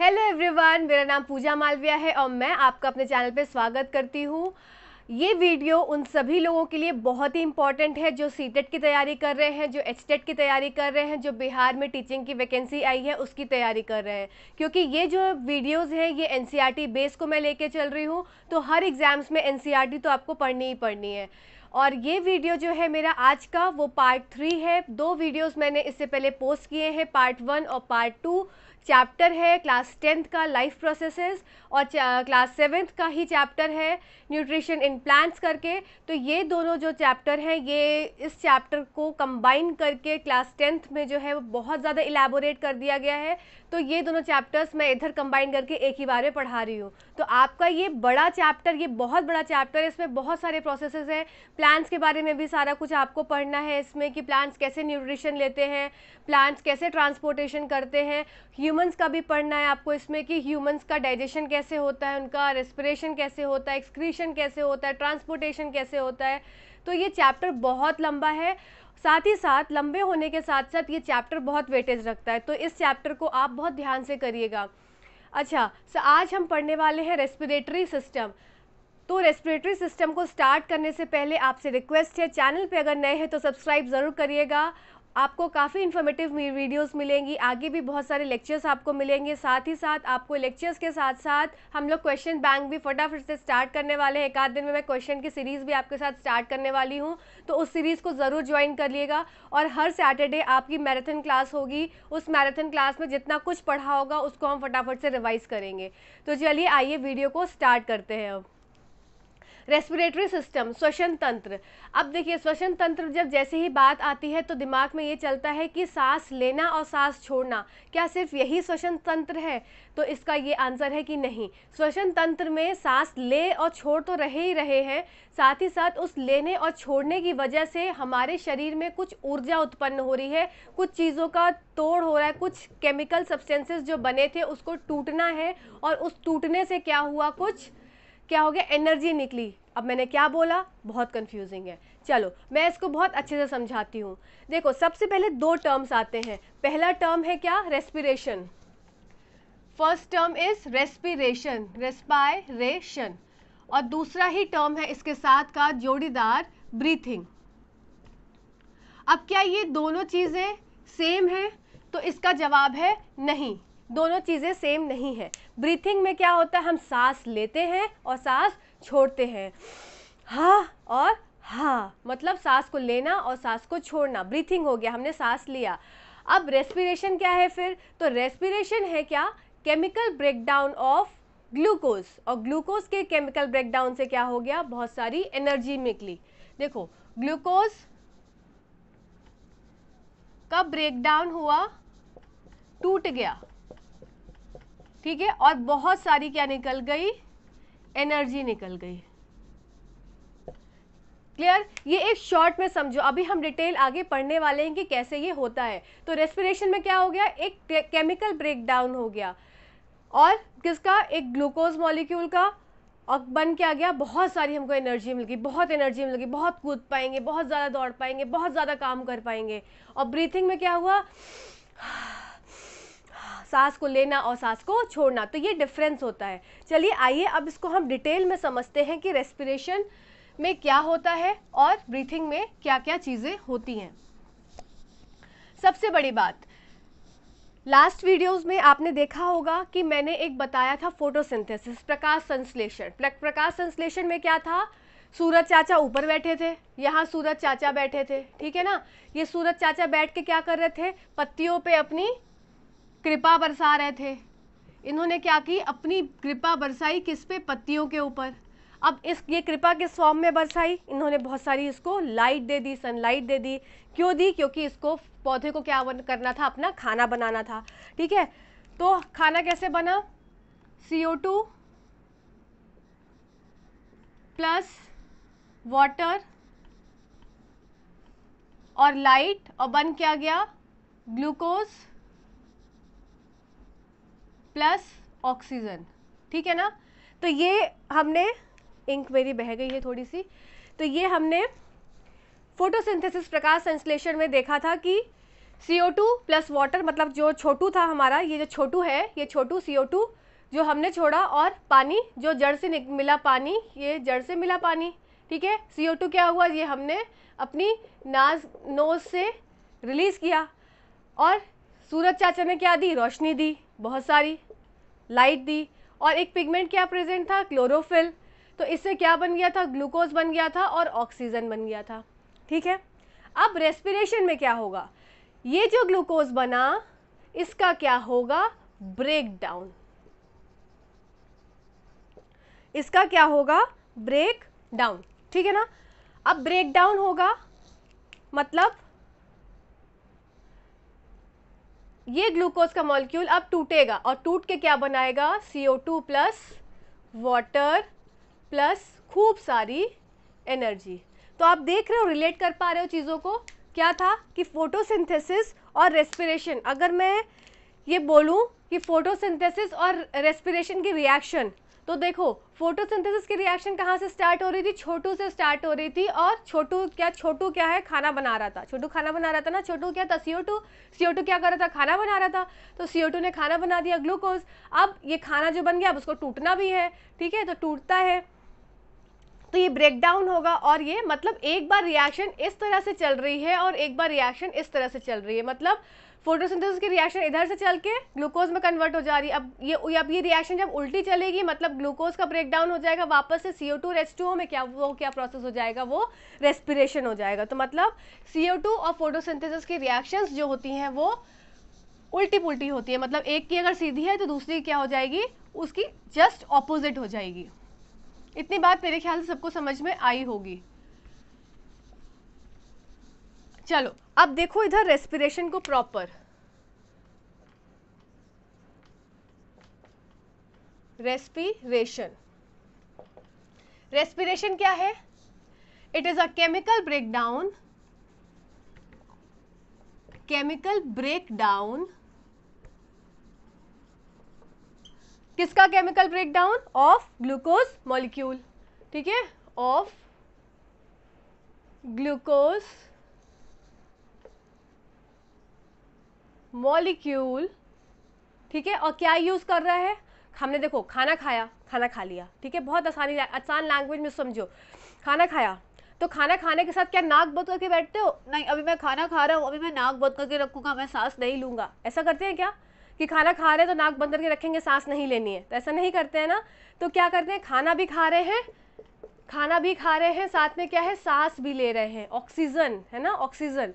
hello everyone मेरा नाम पूजा मालविया है और मैं आपका अपने चैनल पे स्वागत करती हूँ ये वीडियो उन सभी लोगों के लिए बहुत ही इंपॉर्टेंट है जो सी e की तैयारी कर रहे हैं जो एच e की तैयारी कर रहे हैं जो बिहार में टीचिंग की वैकेंसी आई है उसकी तैयारी कर रहे हैं क्योंकि ये जो वीडियोस हैं ये एन बेस e को मैं लेके चल रही हूँ तो हर एग्ज़ाम्स में एन तो आपको पढ़नी ही पढ़नी है और ये वीडियो जो है मेरा आज का वो पार्ट थ्री है दो वीडियोज़ मैंने इससे पहले पोस्ट किए हैं पार्ट वन और पार्ट टू चैप्टर है क्लास टेंथ का लाइफ प्रोसेसेस और क्लास सेवेंथ uh, का ही चैप्टर है न्यूट्रिशन इन प्लांट्स करके तो ये दोनों जो चैप्टर हैं ये इस चैप्टर को कंबाइन करके क्लास टेंथ में जो है वो बहुत ज़्यादा इलेबोरेट कर दिया गया है तो ये दोनों चैप्टर्स मैं इधर कंबाइन करके एक ही बार में पढ़ा रही हूँ तो आपका ये बड़ा चैप्टर ये बहुत बड़ा चैप्टर है इसमें बहुत सारे प्रोसेसेस हैं प्लांट्स के बारे में भी सारा कुछ आपको पढ़ना है इसमें कि प्लांट्स कैसे न्यूट्रिशन लेते हैं प्लांट्स कैसे ट्रांसपोर्टेशन करते हैं ह्यूमंस का भी पढ़ना है आपको इसमें कि ह्यूमंस का डाइजेशन कैसे होता है उनका रेस्पिरेशन कैसे होता है एक्सक्रीशन कैसे होता है ट्रांसपोर्टेशन कैसे होता है तो ये चैप्टर बहुत लंबा है साथ ही साथ लंबे होने के साथ साथ ये चैप्टर बहुत वेटेज रखता है तो इस चैप्टर को आप बहुत ध्यान से करिएगा अच्छा सो आज हम पढ़ने वाले हैं रेस्पिरेटरी सिस्टम तो रेस्पिरेटरी सिस्टम को स्टार्ट करने से पहले आपसे रिक्वेस्ट है चैनल पे अगर नए हैं तो सब्सक्राइब ज़रूर करिएगा आपको काफ़ी इन्फॉर्मेटिव वीडियोस मिलेंगी आगे भी बहुत सारे लेक्चर्स आपको मिलेंगे साथ ही साथ आपको लेक्चर्स के साथ साथ हम लोग क्वेश्चन बैंक भी फटाफट से स्टार्ट करने वाले हैं एक आध दिन में मैं क्वेश्चन की सीरीज़ भी आपके साथ स्टार्ट करने वाली हूँ तो उस सीरीज़ को ज़रूर ज्वाइन करिएगा और हर सैटरडे आपकी मैराथन क्लास होगी उस मैराथन क्लास में जितना कुछ पढ़ा होगा उसको हम फटाफट से रिवाइज़ करेंगे तो चलिए आइए वीडियो को स्टार्ट करते हैं अब रेस्पिरेटरी सिस्टम श्वसन तंत्र अब देखिए श्वसन तंत्र जब जैसे ही बात आती है तो दिमाग में ये चलता है कि सांस लेना और सांस छोड़ना क्या सिर्फ यही श्वसन तंत्र है तो इसका ये आंसर है कि नहीं श्वसन तंत्र में सांस ले और छोड़ तो रहे ही रहे हैं साथ ही साथ उस लेने और छोड़ने की वजह से हमारे शरीर में कुछ ऊर्जा उत्पन्न हो रही है कुछ चीज़ों का तोड़ हो रहा है कुछ केमिकल सब्सटेंसेस जो बने थे उसको टूटना है और उस टूटने से क्या हुआ कुछ क्या हो गया एनर्जी निकली अब मैंने क्या बोला बहुत कंफ्यूजिंग है चलो मैं इसको बहुत अच्छे से समझाती हूँ देखो सबसे पहले दो टर्म्स आते हैं पहला टर्म है क्या respiration first term is respiration respiration और दूसरा ही टर्म है इसके साथ का जोड़ीदार ब्रीथिंग अब क्या ये दोनों चीज़ें सेम हैं तो इसका जवाब है नहीं दोनों चीज़ें सेम नहीं है ब्रीथिंग में क्या होता है हम सांस लेते हैं और सांस छोड़ते हैं हा और हाँ मतलब सांस को लेना और सांस को छोड़ना ब्रीथिंग हो गया हमने सांस लिया अब रेस्पिरेशन क्या है फिर तो रेस्पिरेशन है क्या केमिकल ब्रेकडाउन ऑफ ग्लूकोज और ग्लूकोज के केमिकल ब्रेकडाउन से क्या हो गया बहुत सारी एनर्जी निकली देखो ग्लूकोज का ब्रेकडाउन हुआ टूट गया ठीक है और बहुत सारी क्या निकल गई एनर्जी निकल गई क्लियर ये एक शॉर्ट में समझो अभी हम डिटेल आगे पढ़ने वाले हैं कि कैसे ये होता है तो रेस्पिरेशन में क्या हो गया एक केमिकल ब्रेकडाउन हो गया और किसका एक ग्लूकोज मॉलिक्यूल का और बन क्या गया बहुत सारी हमको एनर्जी मिल गई बहुत एनर्जी मिल गई बहुत कूद पाएंगे बहुत ज़्यादा दौड़ पाएंगे बहुत ज़्यादा काम कर पाएंगे और ब्रीथिंग में क्या हुआ सांस को लेना और सांस को छोड़ना तो ये डिफरेंस होता है चलिए आइए अब इसको हम डिटेल में समझते हैं कि रेस्पिरेशन में क्या होता है और ब्रीथिंग में क्या क्या चीज़ें होती हैं सबसे बड़ी बात लास्ट वीडियोस में आपने देखा होगा कि मैंने एक बताया था फोटोसिंथेसिस प्रकाश संश्लेषण प्रकाश संश्लेषण में क्या था सूरज चाचा ऊपर बैठे थे यहाँ सूरज चाचा बैठे थे ठीक है ना ये सूरज चाचा बैठ के क्या कर रहे थे पत्तियों पे अपनी कृपा बरसा रहे थे इन्होंने क्या की अपनी कृपा बरसाई किस पे पत्तियों के ऊपर अब इस ये कृपा किस फॉर्म में बरसाई इन्होंने बहुत सारी इसको लाइट दे दी सनलाइट दे दी क्यों दी क्योंकि इसको पौधे को क्या करना था अपना खाना बनाना था ठीक है तो खाना कैसे बना C O two plus water और लाइट और बन क्या गया ग्लूकोज़ प्लस ऑक्सीजन ठीक है ना तो ये हमने इंक मेरी बह गई है थोड़ी सी तो ये हमने फोटोसिंथेसिस प्रकाश संश्लेषण में देखा था कि CO2 प्लस वाटर मतलब जो छोटू था हमारा ये जो छोटू है ये छोटू CO2 जो हमने छोड़ा और पानी जो जड़ से मिला पानी ये जड़ से मिला पानी ठीक है CO2 क्या हुआ ये हमने अपनी नाज नोज से रिलीज़ किया और सूरज चाचा ने क्या दी रोशनी दी बहुत सारी लाइट दी और एक पिगमेंट क्या प्रेजेंट था क्लोरोफिल तो इससे क्या बन गया था ग्लूकोज बन गया था और ऑक्सीजन बन गया था ठीक है अब रेस्पिरेशन में क्या होगा ये जो ग्लूकोज बना इसका क्या होगा ब्रेक डाउन इसका क्या होगा ब्रेक डाउन ठीक है ना अब ब्रेक डाउन होगा मतलब ये ग्लूकोज का मॉलिक्यूल अब टूटेगा और टूट के क्या बनाएगा CO two plus water plus खूब सारी एनर्जी तो आप देख रहे हो रिलेट कर पा रहे हो चीज़ों को क्या था कि फोटोसिंथेसिस और रेस्पिरेशन अगर मैं ये बोलूँ कि फोटोसिंथेसिस और रेस्पिरेशन की रिएक्शन तो देखो फोटोसिंथेसिस की रिएक्शन कहाँ से स्टार्ट हो रही थी छोटू से स्टार्ट हो रही थी और छोटू क्या छोटू क्या है खाना बना रहा था छोटू खाना बना रहा था ना छोटू क्या था सीओ टू सीओ टू क्या कर रहा था खाना बना रहा था तो सीओ टू ने खाना बना दिया ग्लूकोज अब ये खाना जो बन गया अब उसको टूटना भी है ठीक है तो टूटता है तो ये ब्रेक डाउन होगा और ये मतलब एक बार रिएक्शन इस तरह से चल रही है और एक बार रिएक्शन इस तरह से चल रही है मतलब फोटोसिंथेसिस की रिएक्शन इधर से चल के ग्लूकोज में कन्वर्ट हो जा रही है अब ये अब ये रिएक्शन जब उल्टी चलेगी मतलब ग्लूकोज का ब्रेकडाउन हो जाएगा वापस से C O two H two में क्या वो क्या प्रोसेस हो जाएगा वो रेस्पिरेशन हो जाएगा तो मतलब सी ओ टू और फोटोसिंथेसिस की रिएक्शंस जो होती हैं वो उल्टी पुल्टी होती है मतलब एक की अगर सीधी है तो दूसरी क्या हो जाएगी उसकी जस्ट ऑपोजिट हो जाएगी इतनी बात मेरे ख्याल से सबको समझ में आई होगी चलो अब देखो इधर रेस्पिरेशन को प्रॉपर रेस्पिरेशन रेस्पिरेशन क्या है it is a chemical breakdown chemical breakdown किसका chemical breakdown of glucose molecule ठीक है ऑफ ग्लूकोज मॉलिक्यूल ठीक है और क्या यूज़ कर रहा है हमने देखो खाना खाया खाना खा लिया ठीक है बहुत आसानी आसान लैंग्वेज में समझो खाना खाया तो खाना खाने के साथ क्या नाक बंद करके बैठते हो नहीं अभी मैं खाना खा रहा हूँ अभी मैं नाक बंद करके रखूंगा मैं सांस नहीं लूंगा ऐसा करते हैं क्या कि खाना खा रहे हैं तो नाक बंद करके रखेंगे सांस नहीं लेनी है तो ऐसा नहीं करते हैं ना तो क्या करते हैं खाना भी खा रहे हैं खाना भी खा रहे हैं साथ में क्या है सांस भी ले रहे हैं ऑक्सीजन है ना ऑक्सीजन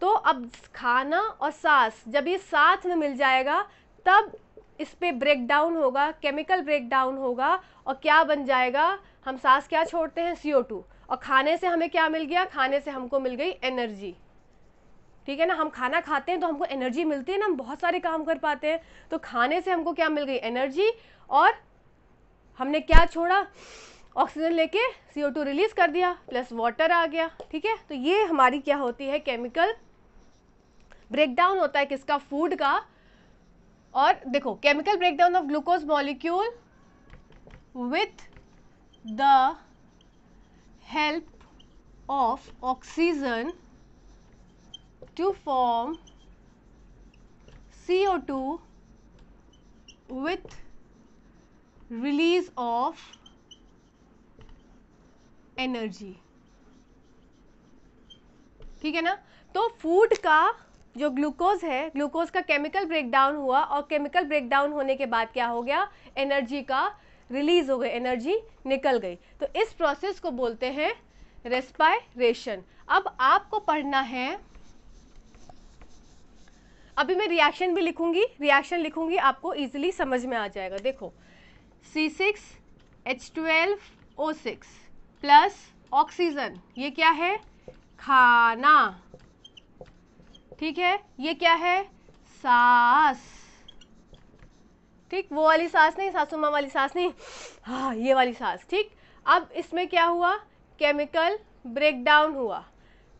तो अब खाना और सांस जब ये साथ में मिल जाएगा तब इस पर ब्रेक डाउन होगा केमिकल ब्रेक डाउन होगा और क्या बन जाएगा हम सांस क्या छोड़ते हैं सी और खाने से हमें क्या मिल गया खाने से हमको मिल गई एनर्जी ठीक है ना हम खाना खाते हैं तो हमको एनर्जी मिलती है ना हम बहुत सारे काम कर पाते हैं तो खाने से हमको क्या मिल गई एनर्जी और हमने क्या छोड़ा ऑक्सीजन लेके CO2 रिलीज कर दिया प्लस वाटर आ गया ठीक है तो ये हमारी क्या होती है केमिकल ब्रेकडाउन होता है किसका फूड का और देखो chemical breakdown of glucose molecule with the help of oxygen to form CO2 with release of energy ठीक है ना तो फूड का जो ग्लूकोज है ग्लूकोज का केमिकल ब्रेकडाउन हुआ और केमिकल ब्रेकडाउन होने के बाद क्या हो गया एनर्जी का रिलीज हो गई एनर्जी निकल गई तो इस प्रोसेस को बोलते हैं रेस्पायरेशन अब आपको पढ़ना है अभी मैं रिएक्शन भी लिखूंगी रिएक्शन लिखूंगी आपको इजीली समझ में आ जाएगा देखो C six H twelve O six plus oxygen ये क्या है खाना ठीक है ये क्या है सांस ठीक वो वाली सांस नहीं सासू माँ वाली सांस नहीं हाँ ये वाली सांस ठीक अब इसमें क्या हुआ केमिकल ब्रेकडाउन हुआ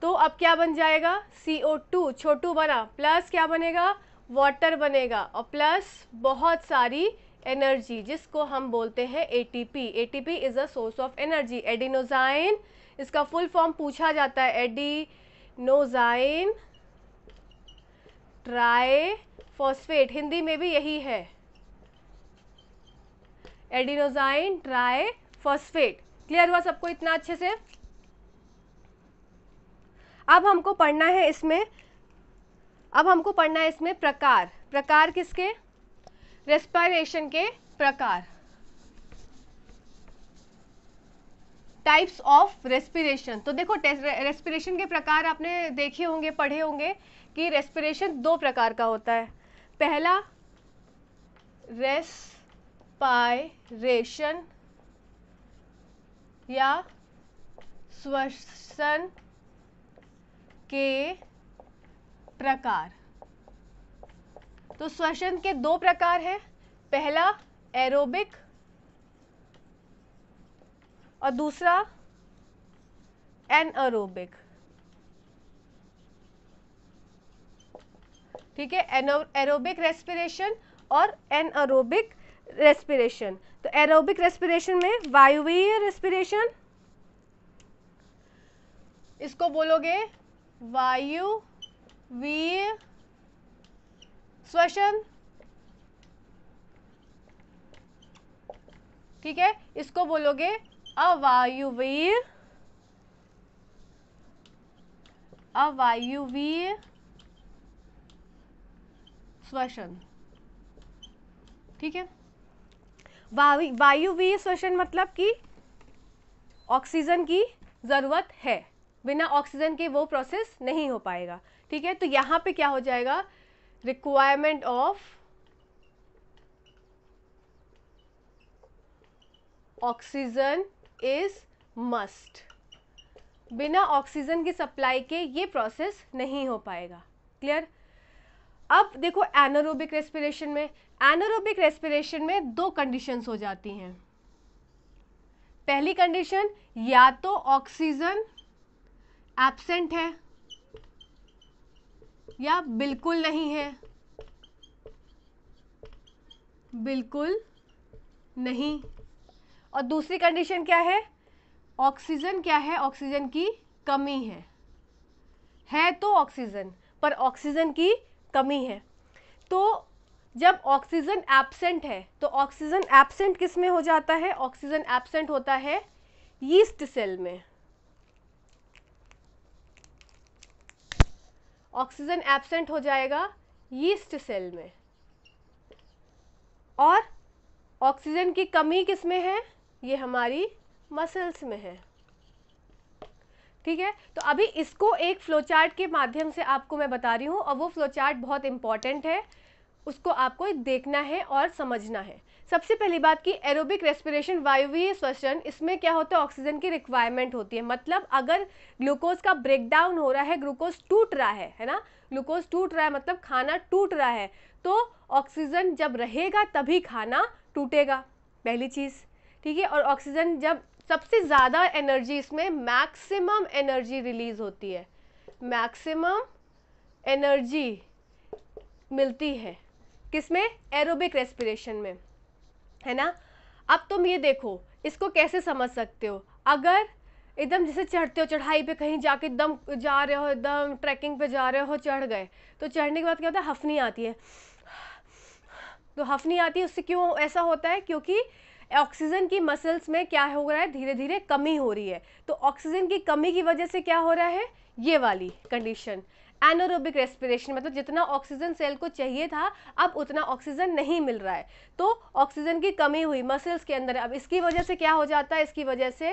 तो अब क्या बन जाएगा सी ओ टू छोटू बना प्लस क्या बनेगा वाटर बनेगा और प्लस बहुत सारी एनर्जी जिसको हम बोलते हैं ATP ATP is a source of energy adenosine इसका फुल फॉर्म पूछा जाता है एडिनोजाइन ट्राई फॉस्फेट हिंदी में भी यही है एडिनोजाइन ट्राई फॉस्फेट क्लियर हुआ सबको इतना अच्छे से अब हमको पढ़ना है इसमें अब हमको पढ़ना है इसमें प्रकार प्रकार किसके रेस्पायरेशन के प्रकार टाइप्स ऑफ रेस्पिरेशन तो देखो रेस्पिरेशन के प्रकार आपने देखे होंगे पढ़े होंगे कि रेस्पिरेशन दो प्रकार का होता है पहला रेस्पायरेशन या श्वसन के प्रकार तो श्वसन के दो प्रकार हैं पहला एरोबिक और दूसरा एनअरोबिक ठीक है एरोबिक रेस्पिरेशन और एनअरोबिक रेस्पिरेशन तो एरोबिक रेस्पिरेशन में वायुवीय रेस्पिरेशन इसको बोलोगे वायुवीय श्वसन ठीक है इसको बोलोगे अवायुवीय अवायुवीय श्वसन ठीक है वायुवीय श्वसन मतलब कि ऑक्सीजन की ज़रूरत है बिना ऑक्सीजन के वो प्रोसेस नहीं हो पाएगा ठीक है तो यहां पे क्या हो जाएगा requirement of oxygen is must बिना ऑक्सीजन की सप्लाई के ये प्रोसेस नहीं हो पाएगा क्लियर अब देखो एनोरोबिक रेस्पिरेशन में एनोरोबिक रेस्पिरेशन में दो कंडीशंस हो जाती हैं पहली कंडीशन या तो ऑक्सीजन एबसेंट है या बिल्कुल नहीं है बिल्कुल नहीं और दूसरी कंडीशन क्या है ऑक्सीजन क्या है ऑक्सीजन की कमी है है तो ऑक्सीजन पर ऑक्सीजन की कमी है तो जब ऑक्सीजन एब्सेंट है तो ऑक्सीजन एब्सेंट किस में हो जाता है ऑक्सीजन एब्सेंट होता है यीस्ट सेल में ऑक्सीजन एबसेंट हो जाएगा यीस्ट सेल में और ऑक्सीजन की कमी किस में है ये हमारी मसल्स में है ठीक है तो अभी इसको एक फ्लोचार्ट के माध्यम से आपको मैं बता रही हूँ और वो फ्लोचार्ट बहुत इंपॉर्टेंट है उसको आपको देखना है और समझना है सबसे पहली बात की एरोबिक रेस्पिरेशन वायुवीय श्वसन इसमें क्या होता है ऑक्सीजन की रिक्वायरमेंट होती है मतलब अगर ग्लूकोज का ब्रेकडाउन हो रहा है ग्लूकोज टूट रहा है है ना ग्लूकोज टूट रहा है मतलब खाना टूट रहा है तो ऑक्सीजन जब रहेगा तभी खाना टूटेगा पहली चीज़ ठीक है और ऑक्सीजन जब सबसे ज़्यादा एनर्जी इसमें मैक्सिमम एनर्जी रिलीज होती है मैक्सिमम एनर्जी मिलती है किसमें एरोबिक रेस्पिरेशन में है ना अब तुम ये देखो इसको कैसे समझ सकते हो अगर एकदम जैसे चढ़ते हो चढ़ाई पे कहीं जाके दम जा रहे हो एकदम ट्रैकिंग पे जा रहे हो चढ़ गए तो चढ़ने के बाद क्या होता है हफनी आती है तो हफनी आती है उससे क्यों ऐसा होता है क्योंकि ऑक्सीजन की मसल्स में क्या हो रहा है धीरे धीरे कमी हो रही है तो ऑक्सीजन की कमी की वजह से क्या हो रहा है ये वाली कंडीशन एनोरोबिक रेस्पिरेशन मतलब जितना ऑक्सीजन सेल को चाहिए था अब उतना ऑक्सीजन नहीं मिल रहा है तो ऑक्सीजन की कमी हुई मसल्स के अंदर अब इसकी वजह से क्या हो जाता है इसकी वजह से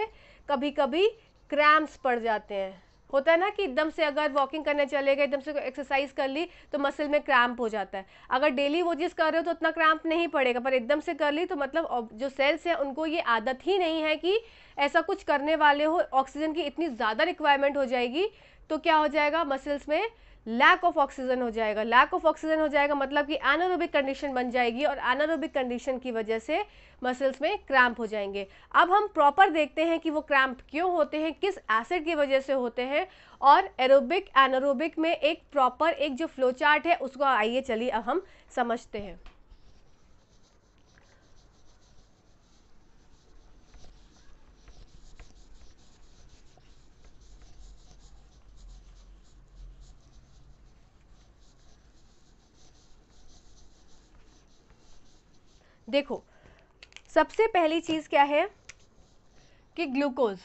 कभी कभी क्रैम्प्स पड़ जाते हैं होता है ना कि एकदम से अगर वॉकिंग करने चले गए एकदम से एक्सरसाइज कर ली तो मसल में क्रैम्प हो जाता है अगर डेली वो जिस कर रहे हो तो उतना क्रैम्प नहीं पड़ेगा पर एकदम से कर ली तो मतलब जो सेल्स हैं उनको ये आदत ही नहीं है कि ऐसा कुछ करने वाले हो ऑक्सीजन की इतनी ज़्यादा रिक्वायरमेंट हो जाएगी तो क्या हो जाएगा मसल्स में लैक ऑफ ऑक्सीजन हो जाएगा लैक ऑफ ऑक्सीजन हो जाएगा मतलब कि एनारोबिक कंडीशन बन जाएगी और एनारोबिक कंडीशन की वजह से मसल्स में क्रैम्प हो जाएंगे अब हम प्रॉपर देखते हैं कि वो क्रैम्प क्यों होते हैं किस एसिड की वजह से होते हैं और एरोबिक एनारोबिक में एक प्रॉपर एक जो फ्लो चार्ट है उसको आइए चलिए अब हम समझते हैं देखो सबसे पहली चीज क्या है कि ग्लूकोज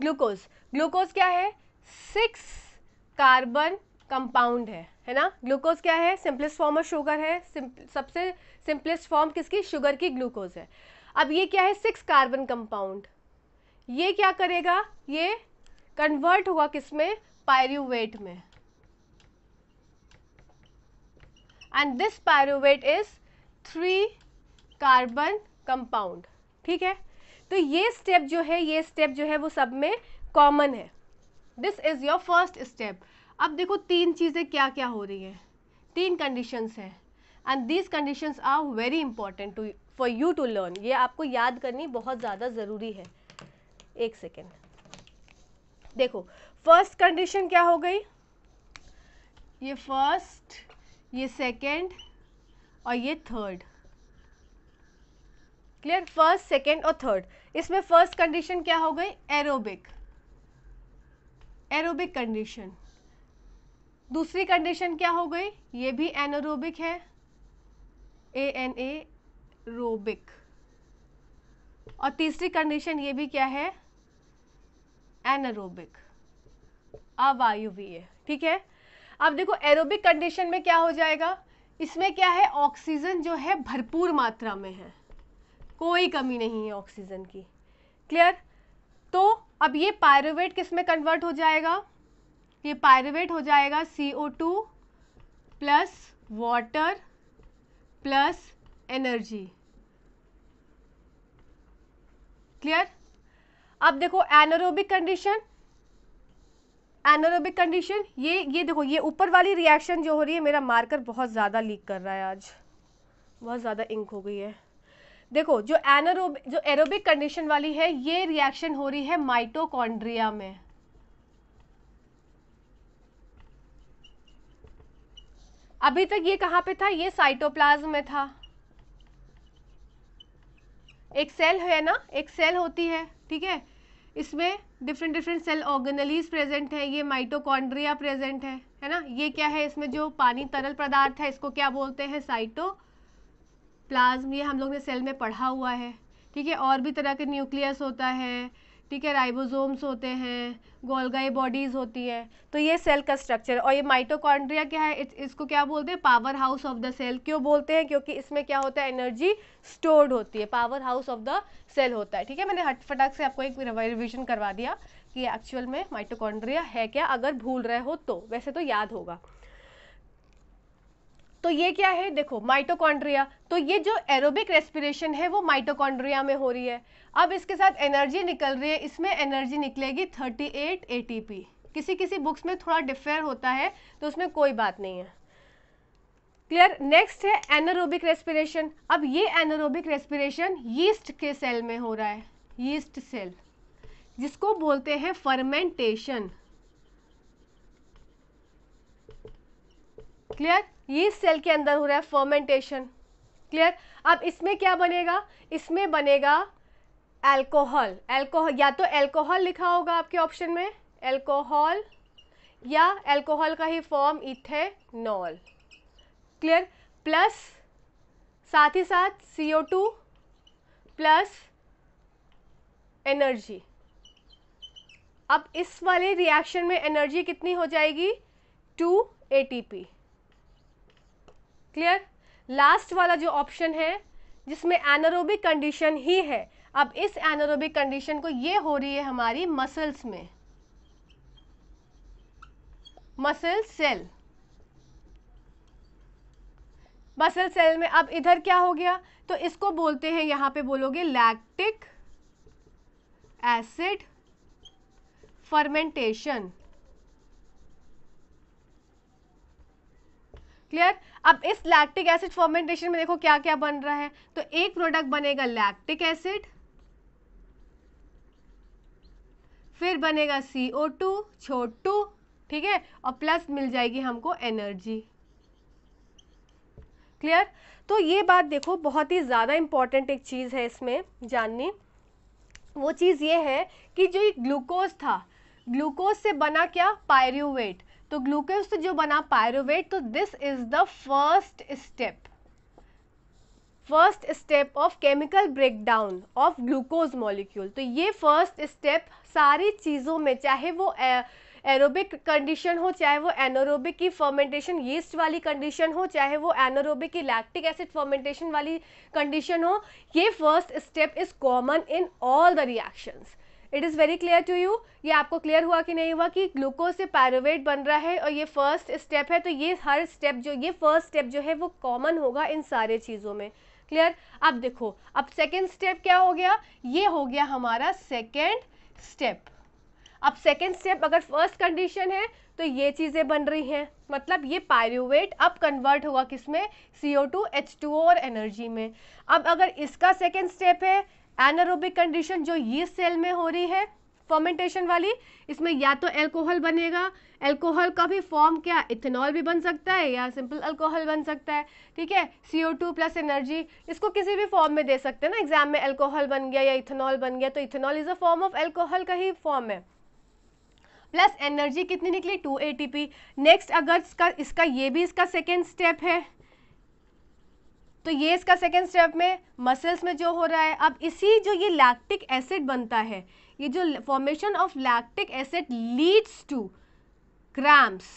ग्लूकोज ग्लूकोज क्या है सिक्स कार्बन कंपाउंड है है ना ग्लूकोज क्या है सिंपलेस्ट फॉर्म ऑफ शुगर है सबसे सिंपलेस्ट फॉर्म किसकी शुगर की ग्लूकोज है अब ये क्या है सिक्स कार्बन कंपाउंड ये क्या करेगा ये कन्वर्ट होगा किसमें पायरुवेट में and this pyruvate is three carbon compound ठीक है तो ये स्टेप जो है ये स्टेप जो है वो सब में कॉमन है this is your first step अब देखो तीन चीज़ें क्या क्या हो रही हैं तीन कंडीशंस हैं and these conditions are very important to for you to learn ये आपको याद करनी बहुत ज़्यादा ज़रूरी है एक सेकेंड देखो फर्स्ट कंडीशन क्या हो गई ये फर्स्ट ये सेकेंड और ये थर्ड क्लियर फर्स्ट सेकेंड और थर्ड इसमें फर्स्ट कंडीशन क्या हो गई एरोबिक एरोबिक कंडीशन दूसरी कंडीशन क्या हो गई ये भी एनोरोबिक है ए एन ए रोबिक और तीसरी कंडीशन ये भी क्या है एनारोबिक अवायुवीय ठीक है अब देखो एरोबिक कंडीशन में क्या हो जाएगा इसमें क्या है ऑक्सीजन जो है भरपूर मात्रा में है कोई कमी नहीं है ऑक्सीजन की क्लियर तो अब ये पायरोवेट किस में कन्वर्ट हो जाएगा ये पायरोवेट हो जाएगा C O two plus water plus energy clear अब देखो एनोरोबिक कंडीशन एनोरोबिक कंडीशन ये ये देखो ये ऊपर वाली रिएक्शन जो हो रही है मेरा मार्कर बहुत ज़्यादा लीक कर रहा है आज बहुत ज़्यादा इंक हो गई है देखो जो एनोरोब जो एरोबिक कंडीशन वाली है ये रिएक्शन हो रही है माइटोकॉन्ड्रिया में अभी तक ये कहाँ पे था ये साइटोप्लाज्म में था एक सेल है ना एक सेल होती है ठीक है इसमें different different cell organelles present हैं ये माइटोकॉन्ड्रिया प्रेजेंट है है ना ये क्या है इसमें जो पानी तरल पदार्थ है इसको क्या बोलते हैं साइटो प्लाज्म ये हम लोग ने सेल में पढ़ा हुआ है ठीक है और भी तरह के न्यूक्लियस होता है ठीक है राइबोसोम्स होते हैं गोलगाई बॉडीज होती है तो ये सेल का स्ट्रक्चर और ये माइटोकॉन्ड्रिया क्या है इस, इसको क्या बोलते हैं power house of the cell क्यों बोलते हैं क्योंकि इसमें क्या होता है एनर्जी स्टोर्ड होती है power house of the cell होता है ठीक है मैंने हट फटाक से आपको एक रिविजन करवा दिया कि एक्चुअल में माइटोकॉन्ड्रिया है क्या अगर भूल रहे हो तो वैसे तो याद होगा तो ये क्या है देखो माइटोकॉन्ड्रिया तो ये जो एरोबिक रेस्पिरेशन है वो माइटोकॉन्ड्रिया में हो रही है अब इसके साथ एनर्जी निकल रही है इसमें एनर्जी निकलेगी 38 एटीपी किसी किसी बुक्स में थोड़ा डिफेयर होता है तो उसमें कोई बात नहीं है क्लियर नेक्स्ट है एनारोबिक रेस्पिरेशन अब ये एनारोबिक रेस्पिरेशन यीस्ट के सेल में हो रहा है यीस्ट सेल जिसको बोलते हैं फर्मेंटेशन क्लियर यीस्ट सेल के अंदर हो रहा है फर्मेंटेशन क्लियर अब इसमें क्या बनेगा इसमें बनेगा एल्कोहल एल्कोहल या तो एल्कोहल लिखा होगा आपके ऑप्शन में एल्कोहल या एल्कोहल का ही फॉर्म इथेनॉल क्लियर प्लस साथ ही साथ C O two plus energy अब इस वाले रिएक्शन में एनर्जी कितनी हो जाएगी two A T P clear last वाला जो ऑप्शन है जिसमें एनारोबिक कंडीशन ही है अब इस एनोरोबिक कंडीशन को ये हो रही है हमारी मसल्स में मसल सेल मसल सेल में अब इधर क्या हो गया तो इसको बोलते हैं यहां पे बोलोगे लैक्टिक एसिड फर्मेंटेशन क्लियर अब इस लैक्टिक एसिड फर्मेंटेशन में देखो क्या क्या बन रहा है तो एक प्रोडक्ट बनेगा लैक्टिक एसिड फिर बनेगा सी ओ टू छोटू ठीक है और प्लस मिल जाएगी हमको एनर्जी क्लियर तो ये बात देखो बहुत ही ज़्यादा इम्पॉर्टेंट एक चीज़ है इसमें जाननी वो चीज़ ये है कि जो ये ग्लूकोज था ग्लूकोज से बना क्या पायरुवेट तो ग्लूकोज से जो बना पायरुवेट तो this is the first step first step of chemical breakdown of glucose molecule तो ये फर्स्ट स्टेप सारी चीज़ों में चाहे वो एरोबिक कंडीशन हो चाहे वो एनोरोबिक की फर्मेंटेशन यीस्ट वाली कंडीशन हो चाहे वो एनोरोबिक की लैक्टिक एसिड फर्मेंटेशन वाली कंडीशन हो ये first step is common in all the reactions it is very clear to you ये आपको क्लियर हुआ कि नहीं हुआ कि ग्लूकोज से पैरोवेट बन रहा है और ये फर्स्ट स्टेप है तो ये हर स्टेप जो ये फर्स्ट स्टेप जो है वो कॉमन होगा इन सारे चीज़ों में क्लियर अब देखो अब सेकेंड स्टेप क्या हो गया ये हो गया हमारा सेकेंड स्टेप अब सेकेंड स्टेप अगर फर्स्ट कंडीशन है तो ये चीज़ें बन रही हैं मतलब ये पायरुवेट अब कन्वर्ट होगा किसमें C O two H two और एनर्जी में अब अगर इसका सेकेंड स्टेप है एनारोबिक कंडीशन जो ये सेल में हो रही है फर्मेंटेशन वाली इसमें या तो एल्कोहल बनेगा एल्कोहल का भी फॉर्म क्या इथेनॉल भी बन सकता है या सिंपल अल्कोहल बन सकता है ठीक है C O two plus energy इसको किसी भी फॉर्म में दे सकते हैं ना एग्जाम में एल्कोहल बन गया या इथेनॉल बन गया तो ethanol is a form of alcohol का ही फॉर्म है प्लस एनर्जी कितनी निकली टू ए नेक्स्ट अगर इसका इसका ये भी इसका सेकेंड स्टेप है तो ये इसका सेकेंड स्टेप में मसल्स में जो हो रहा है अब इसी जो ये लैक्टिक एसिड बनता है ये जो formation of lactic acid leads to cramps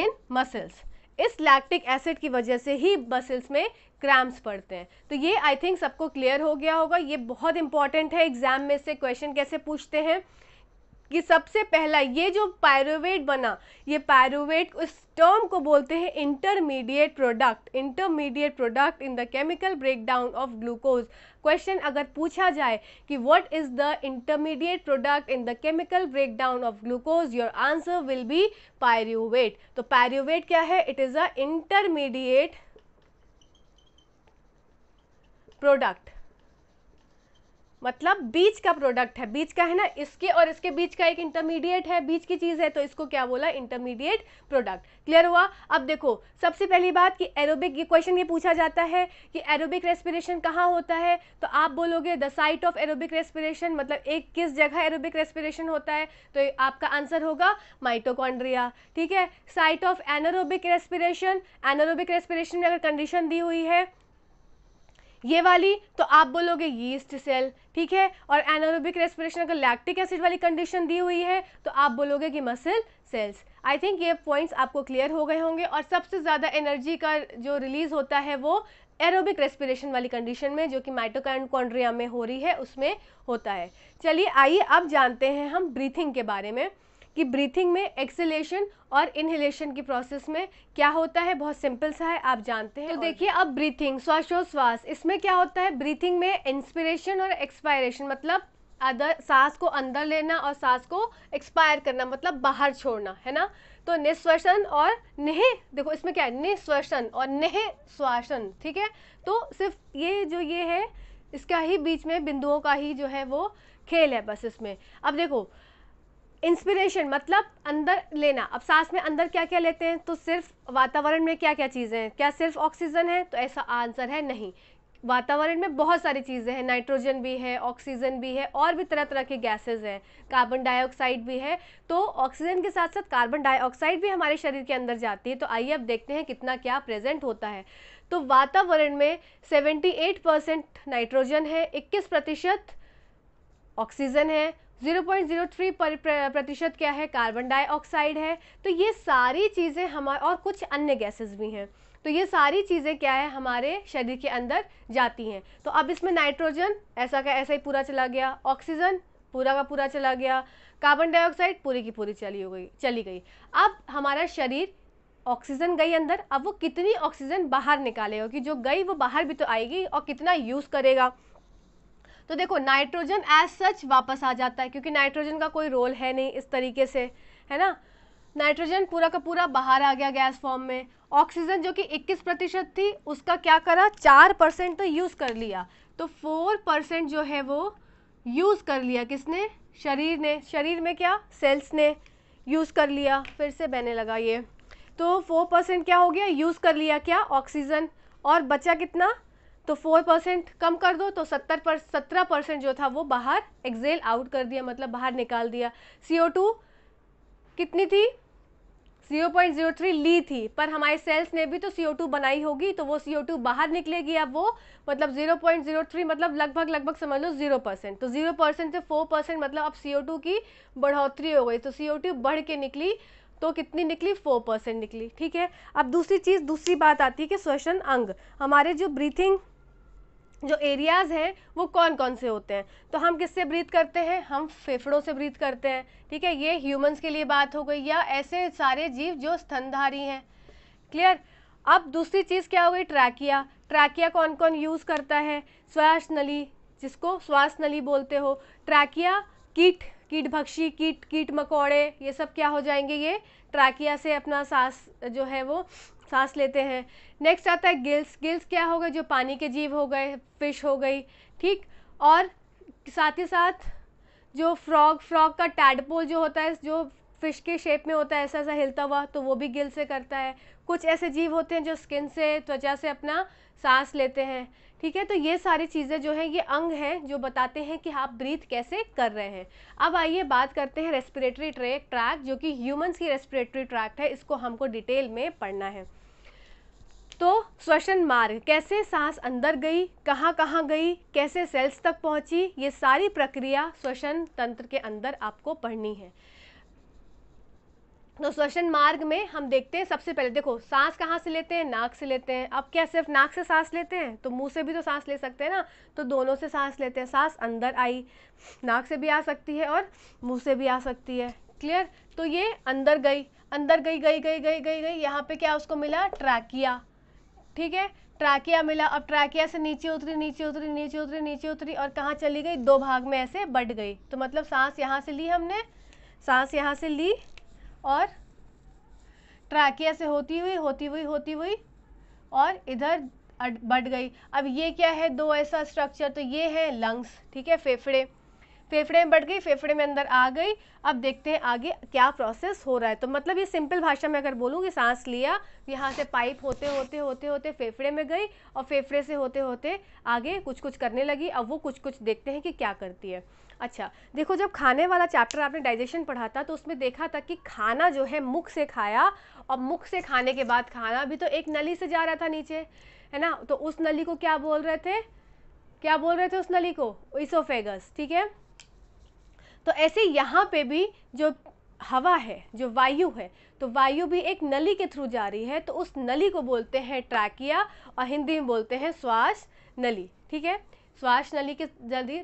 in muscles इस लैक्टिक एसिड की वजह से ही मसल्स में क्रैम्स पड़ते हैं तो ये आई थिंक सबको क्लियर हो गया होगा ये बहुत इंपॉर्टेंट है एग्जाम में से क्वेश्चन कैसे पूछते हैं कि सबसे पहला ये जो पायरोवेट बना ये पैरोवेट उस टर्म को बोलते हैं intermediate product intermediate product in the chemical breakdown of glucose question अगर पूछा जाए कि what is the intermediate product in the chemical breakdown of glucose your answer will be pyruvate तो पायरोवेट क्या है it is a intermediate product मतलब बीच का प्रोडक्ट है बीच का है ना इसके और इसके बीच का एक इंटरमीडिएट है बीच की चीज़ है तो इसको क्या बोला इंटरमीडिएट प्रोडक्ट क्लियर हुआ अब देखो सबसे पहली बात कि एरोबिक ये क्वेश्चन ये पूछा जाता है कि एरोबिक रेस्पिरेशन कहाँ होता है तो आप बोलोगे the site of aerobic respiration मतलब एक किस जगह एरोबिक रेस्पिरेशन होता है तो आपका आंसर होगा माइटोकॉन्ड्रिया ठीक है site of anaerobic respiration anaerobic respiration में अगर कंडीशन दी हुई है ये वाली तो आप बोलोगे यीस्ट सेल ठीक है और एनोरोबिक रेस्पिरेशन अगर लैक्टिक एसिड वाली कंडीशन दी हुई है तो आप बोलोगे कि मसल सेल्स आई थिंक ये पॉइंट्स आपको क्लियर हो गए होंगे और सबसे ज़्यादा एनर्जी का जो रिलीज होता है वो एरोबिक रेस्पिरेशन वाली कंडीशन में जो कि माइटोकॉन्ड्रिया में हो रही है उसमें होता है चलिए आइए अब जानते हैं हम ब्रीथिंग के बारे में कि ब्रीथिंग में एक्सेलेशन और इनहेलेशन की प्रोसेस में क्या होता है बहुत सिंपल सा है आप जानते हैं तो देखिए अब ब्रीथिंग श्वासोश्वास इसमें क्या होता है ब्रीथिंग में इंस्पिरेशन और एक्सपायरेशन मतलब अदर सांस को अंदर लेना और सांस को एक्सपायर करना मतलब बाहर छोड़ना है ना तो निस्वसन और नेह देखो इसमें क्या है निस्वसन और नेह श्वासन ठीक है तो सिर्फ ये जो ये है इसका ही बीच में बिंदुओं का ही जो है वो खेल है बस इसमें अब देखो इंस्पिरेशन मतलब अंदर लेना अब सांस में अंदर क्या क्या लेते हैं तो सिर्फ वातावरण में क्या क्या चीज़ें हैं क्या सिर्फ ऑक्सीजन है तो ऐसा आंसर है नहीं वातावरण में बहुत सारी चीज़ें हैं नाइट्रोजन भी है ऑक्सीजन भी है और भी तरह तरह के गैसेस हैं कार्बन डाइऑक्साइड भी है तो ऑक्सीजन के साथ साथ कार्बन डाइऑक्साइड भी हमारे शरीर के अंदर जाती है तो आइए अब देखते हैं कितना क्या प्रेजेंट होता है तो वातावरण में 78 परसेंट नाइट्रोजन है 21 प्रतिशत ऑक्सीजन है 0.03 प्रतिशत क्या है कार्बन डाइऑक्साइड है तो ये सारी चीज़ें हमारे और कुछ अन्य गैसेस भी हैं तो ये सारी चीज़ें क्या है हमारे शरीर के अंदर जाती हैं तो अब इसमें नाइट्रोजन ऐसा का ऐसा ही पूरा चला गया ऑक्सीजन पूरा का पूरा चला गया कार्बन डाइऑक्साइड पूरी की पूरी चली हो गई चली गई अब हमारा शरीर ऑक्सीजन गई अंदर अब वो कितनी ऑक्सीजन बाहर निकालेगा कि जो गई वो बाहर भी तो आएगी और कितना यूज़ करेगा तो देखो नाइट्रोजन एज सच वापस आ जाता है क्योंकि नाइट्रोजन का कोई रोल है नहीं इस तरीके से है ना नाइट्रोजन पूरा का पूरा बाहर आ गया गैस फॉर्म में ऑक्सीजन जो कि 21 प्रतिशत थी उसका क्या करा चार परसेंट तो यूज़ कर लिया तो फोर परसेंट जो है वो यूज़ कर लिया किसने शरीर ने शरीर में क्या सेल्स ने यूज़ कर लिया फिर से बहने लगा ये तो फोर परसेंट क्या हो गया यूज़ कर लिया क्या ऑक्सीजन और बचा कितना तो फोर परसेंट कम कर दो तो सत्तर पर सत्रह परसेंट जो था वो बाहर एक्जेल आउट कर दिया मतलब बाहर निकाल दिया सी टू कितनी थी 0.03 ली थी पर हमारे सेल्स ने भी तो CO2 बनाई होगी तो वो CO2 बाहर निकलेगी अब वो मतलब 0.03 मतलब लगभग लगभग समझ लो 0 परसेंट तो 0 परसेंट से 4 परसेंट मतलब अब CO2 की बढ़ोतरी हो गई तो CO2 बढ़ के निकली तो कितनी निकली फोर परसेंट निकली ठीक है अब दूसरी चीज़ दूसरी बात आती है कि श्वसन अंग हमारे जो ब्रीथिंग जो एरियाज़ हैं वो कौन कौन से होते हैं तो हम किससे ब्रीथ करते हैं हम फेफड़ों से ब्रीथ करते हैं ठीक है ये ह्यूमंस के लिए बात हो गई या ऐसे सारे जीव जो स्तनधारी हैं क्लियर अब दूसरी चीज़ क्या हो गई ट्रैकिया ट्रैकिया कौन कौन यूज़ करता है श्वास नली जिसको श्वास नली बोलते हो ट्रैकिया कीट कीट भक्षी कीट कीट मकोड़े ये सब क्या हो जाएंगे ये ट्रैकिया से अपना सांस जो है वो सांस लेते हैं नेक्स्ट आता है गिल्स गिल्स क्या होगा जो पानी के जीव हो गए फिश हो गई ठीक और साथ ही साथ जो फ्रॉग फ्रॉग का टैडपोल जो होता है जो फिश के शेप में होता है ऐसा ऐसा हिलता हुआ तो वो भी गिल से करता है कुछ ऐसे जीव होते हैं जो स्किन से त्वचा से अपना सांस लेते हैं ठीक है तो ये सारी चीज़ें जो हैं ये अंग हैं जो बताते हैं कि आप ब्रीथ कैसे कर रहे हैं अब आइए बात करते हैं रेस्पिरेटरी ट्रैक ट्रैक जो कि ह्यूमंस की रेस्पिरेटरी ट्रैक्ट है इसको हमको डिटेल में पढ़ना है तो श्वसन मार्ग कैसे सांस अंदर गई कहाँ कहाँ गई कैसे सेल्स तक पहुँची ये सारी प्रक्रिया श्वसन तंत्र के अंदर आपको पढ़नी है तो श्वसन मार्ग में हम देखते हैं सबसे पहले देखो सांस कहाँ से लेते हैं नाक से लेते हैं अब क्या सिर्फ नाक से सांस लेते हैं तो मुंह से भी तो सांस ले सकते हैं ना तो दोनों से सांस लेते हैं सांस अंदर आई नाक से भी आ सकती है और मुंह से भी आ सकती है क्लियर तो ये अंदर गई अंदर गई गई गई गई गई गई यहाँ पे क्या उसको मिला ट्रैकिया ठीक है ट्रैकिया मिला अब ट्रैकिया से नीचे उतरी नीचे उतरी नीचे उतरी नीचे उतरी और कहाँ चली गई दो भाग में ऐसे बढ़ गई तो मतलब सांस यहाँ से ली हमने सांस यहाँ से ली और ट्राकिया से होती हुई होती हुई होती हुई और इधर बढ़ गई अब ये क्या है दो ऐसा स्ट्रक्चर तो ये है लंग्स ठीक है फेफड़े फेफड़े में बढ़ गई फेफड़े में अंदर आ गई अब देखते हैं आगे क्या प्रोसेस हो रहा है तो मतलब ये सिंपल भाषा में अगर बोलूँ कि सांस लिया यहाँ से पाइप होते होते होते होते फेफड़े में गई और फेफड़े से होते होते आगे कुछ कुछ करने लगी अब वो कुछ कुछ देखते हैं कि क्या करती है अच्छा देखो जब खाने वाला चैप्टर आपने डाइजेशन पढ़ा था तो उसमें देखा था कि खाना जो है मुख से खाया और मुख से खाने के बाद खाना भी तो एक नली से जा रहा था नीचे है ना तो उस नली को क्या बोल रहे थे क्या बोल रहे थे उस नली को इसोफेगस ठीक है तो ऐसे यहाँ पे भी जो हवा है जो वायु है तो वायु भी एक नली के थ्रू जा रही है तो उस नली को बोलते हैं ट्रैकिया और हिंदी में बोलते हैं श्वास नली ठीक है श्वास नली के जल्दी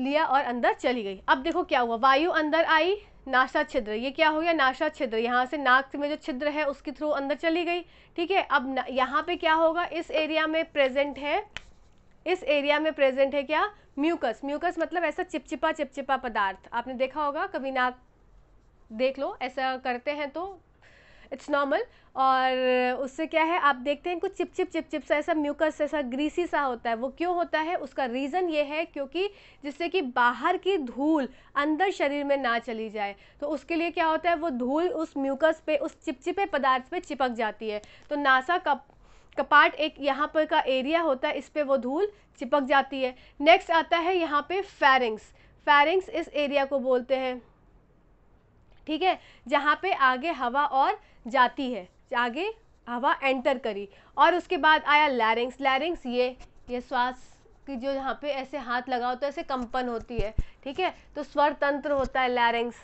लिया और अंदर चली गई अब देखो क्या हुआ वायु अंदर आई नाशा छिद्र ये क्या हो गया नाशा छिद्र यहाँ से नाक में जो छिद्र है उसके थ्रू अंदर चली गई ठीक है अब यहाँ पे क्या होगा इस एरिया में प्रेजेंट है इस एरिया में प्रेजेंट है क्या म्यूकस म्यूकस मतलब ऐसा चिपचिपा चिपचिपा पदार्थ आपने देखा होगा कभी नाक देख लो ऐसा करते हैं तो इट्स नॉर्मल और उससे क्या है आप देखते हैं कुछ चिप चिप चिप चिप सा ऐसा म्यूकस ऐसा ग्रीसी सा होता है वो क्यों होता है उसका रीज़न ये है क्योंकि जिससे कि बाहर की धूल अंदर शरीर में ना चली जाए तो उसके लिए क्या होता है वो धूल उस म्यूकस पे उस चिपचिपे पदार्थ पे चिपक जाती है तो नासा कप कपाट एक यहाँ पर का एरिया होता है इस पर वो धूल चिपक जाती है नेक्स्ट आता है यहाँ पर फैरिंग्स फैरिंग्स इस एरिया को बोलते हैं ठीक है जहाँ पे आगे हवा और जाती है आगे हवा एंटर करी और उसके बाद आया लैरिंग्स लैरिंग्स ये ये श्वास की जो यहाँ पे ऐसे हाथ लगाओ तो ऐसे कंपन होती है ठीक है तो स्वर तंत्र होता है लैरिंग्स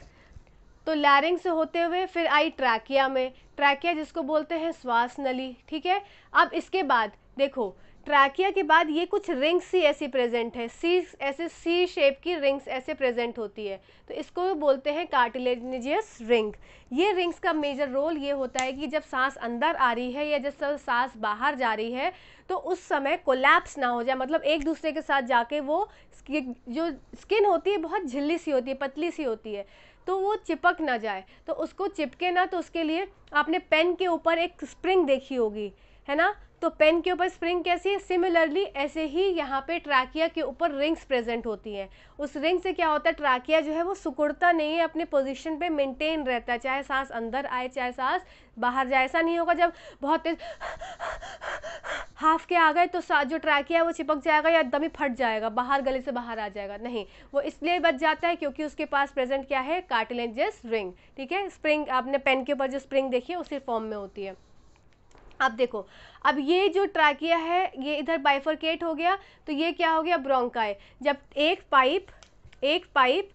तो लैरिंग से होते हुए फिर आई ट्रैकिया में ट्रैकिया जिसको बोलते हैं श्वास नली ठीक है अब इसके बाद देखो ट्रैकिया के बाद ये कुछ रिंग्स ही ऐसी प्रेजेंट है सी ऐसे सी शेप की रिंग्स ऐसे प्रेजेंट होती है तो इसको बोलते हैं कार्टिलेजियस रिंग ये रिंग्स का मेजर रोल ये होता है कि जब सांस अंदर आ रही है या जब सांस बाहर जा रही है तो उस समय कोलैप्स ना हो जाए मतलब एक दूसरे के साथ जाके वो जो स्किन होती है बहुत झिल्ली सी होती है पतली सी होती है तो वो चिपक ना जाए तो उसको चिपके ना तो उसके लिए आपने पेन के ऊपर एक स्प्रिंग देखी होगी है ना तो पेन के ऊपर स्प्रिंग कैसी है सिमिलरली ऐसे ही यहाँ पे ट्राकिया के ऊपर रिंग्स प्रेजेंट होती हैं उस रिंग से क्या होता है ट्राकिया जो है वो सुकुड़ता नहीं है अपने पोजीशन पे मेंटेन रहता है चाहे सांस अंदर आए चाहे सांस बाहर जाए ऐसा नहीं होगा जब बहुत तेज हाफ के आ गए तो जो ट्रैकिया है वो चिपक जाएगा या एकदम ही फट जाएगा बाहर गले से बाहर आ जाएगा नहीं वो इसलिए बच जाता है क्योंकि उसके पास प्रेजेंट क्या है कार्टिलेजस रिंग ठीक है स्प्रिंग आपने पेन के ऊपर जो स्प्रिंग देखी है उसी फॉर्म में होती है अब देखो अब ये जो ट्रैकिया है ये इधर बाइफरकेट हो गया तो ये क्या हो गया ब्रोंकाय जब एक पाइप एक पाइप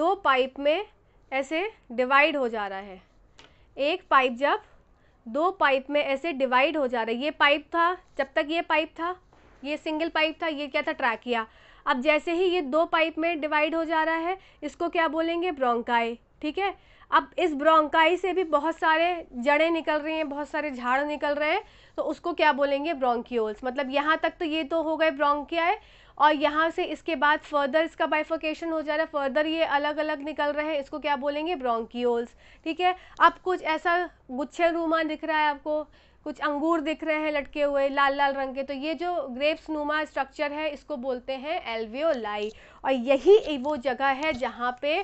दो पाइप में ऐसे डिवाइड हो जा रहा है एक पाइप जब दो पाइप में ऐसे डिवाइड हो जा रहा है ये पाइप था जब तक ये पाइप था ये सिंगल पाइप था ये क्या था ट्रैकिया अब जैसे ही ये दो पाइप में डिवाइड हो जा रहा है इसको क्या बोलेंगे ब्रोंकाय ठीक है अब इस ब्रोंकाई से भी बहुत सारे जड़ें निकल रही हैं बहुत सारे झाड़ निकल रहे हैं तो उसको क्या बोलेंगे ब्रोंकियोल्स मतलब यहाँ तक तो ये तो हो गए ब्रोंकियाए और यहाँ से इसके बाद फर्दर इसका बाइफोकेशन हो जा रहा है फर्दर ये अलग अलग निकल रहे हैं इसको क्या बोलेंगे ब्रोंकियोल्स ठीक है अब कुछ ऐसा गुच्छे दिख रहा है आपको कुछ अंगूर दिख रहे हैं लटके हुए लाल लाल रंग के तो ये जो ग्रेप्स नुमा स्ट्रक्चर है इसको बोलते हैं एल्वियोलाई और यही वो जगह है जहाँ पे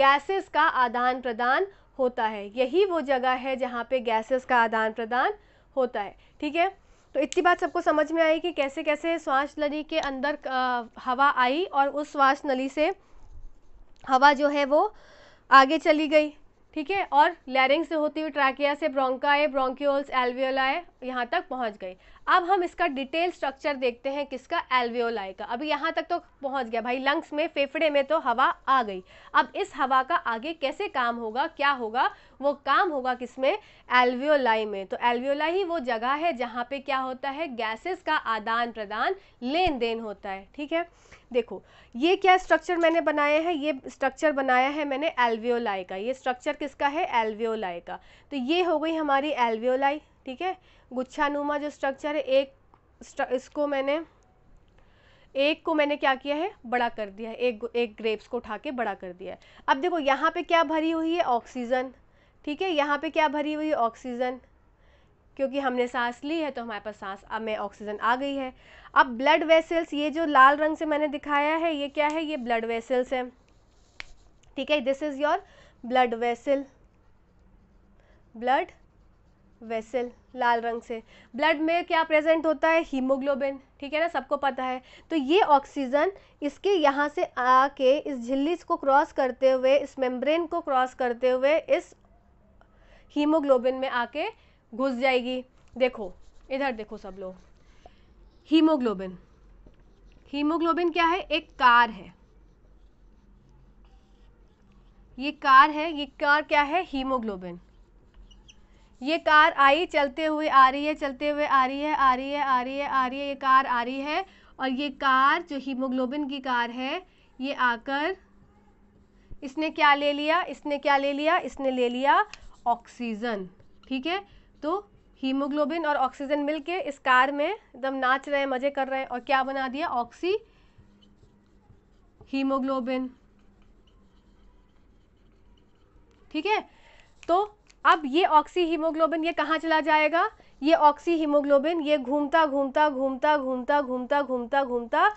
गैसेस का आदान प्रदान होता है यही वो जगह है जहाँ पे गैसेस का आदान प्रदान होता है ठीक है तो इतनी बात सबको समझ में आई कि कैसे कैसे श्वास नली के अंदर आ, हवा आई और उस श्वास नली से हवा जो है वो आगे चली गई ठीक है और लैरिंग से होती हुई ट्रैकिया से ब्रोंकाए ब्रोंक्योल्स एल्वियोलाए यहाँ तक पहुँच गई अब हम इसका डिटेल स्ट्रक्चर देखते हैं किसका एल्वियोलाए का अभी यहाँ तक तो पहुँच गया भाई लंग्स में फेफड़े में तो हवा आ गई अब इस हवा का आगे कैसे काम होगा क्या होगा वो काम होगा किस में एल्वियोलाई में तो एल्वियोलाई ही वो जगह है जहाँ पर क्या होता है गैसेस का आदान प्रदान लेन देन होता है ठीक है देखो ये क्या स्ट्रक्चर मैंने बनाया है ये स्ट्रक्चर बनाया है मैंने एल्वियोलाई का ये स्ट्रक्चर किसका है एल्वियोलाई का तो ये हो गई हमारी एल्वियोलाई ठीक है गुच्छानुमा जो स्ट्रक्चर है एक इसको मैंने एक को मैंने क्या किया है बड़ा कर दिया है एक एक ग्रेप्स को उठा के बड़ा कर दिया है अब देखो यहाँ पे क्या भरी हुई है ऑक्सीजन ठीक है यहाँ पे क्या भरी हुई है ऑक्सीजन क्योंकि हमने सांस ली है तो हमारे पास सांस अब में ऑक्सीजन आ गई है अब ब्लड वेसल्स ये जो लाल रंग से मैंने दिखाया है ये क्या है ये ब्लड वेसल्स है ठीक है this is your blood vessel blood vessel लाल रंग से ब्लड में क्या प्रेजेंट होता है हीमोग्लोबिन ठीक है ना सबको पता है तो ये ऑक्सीजन इसके यहाँ से आके इस झिल्ली को क्रॉस करते हुए इस मेम्ब्रेन को क्रॉस करते हुए इस हीमोग्लोबिन में आके घुस जाएगी देखो इधर देखो सब लोग हीमोग्लोबिन हीमोग्लोबिन क्या है एक कार है ये कार है ये कार क्या है हीमोग्लोबिन ये कार आई चलते हुए आ रही है चलते हुए आ रही है आ रही है आ रही है आ रही है ये कार आ रही है और ये कार जो हीमोग्लोबिन की कार है ये आकर इसने क्या ले लिया इसने क्या ले लिया इसने ले लिया ऑक्सीजन ठीक है तो हीमोग्लोबिन और ऑक्सीजन मिलके इस कार में एकदम नाच रहे हैं मजे कर रहे हैं और क्या बना दिया ऑक्सी हीमोग्लोबिन ठीक है तो अब ये ऑक्सी हीमोग्लोबिन ये कहाँ चला जाएगा ये ऑक्सी हीमोग्लोबिन ये घूमता घूमता घूमता घूमता घूमता घूमता घूमता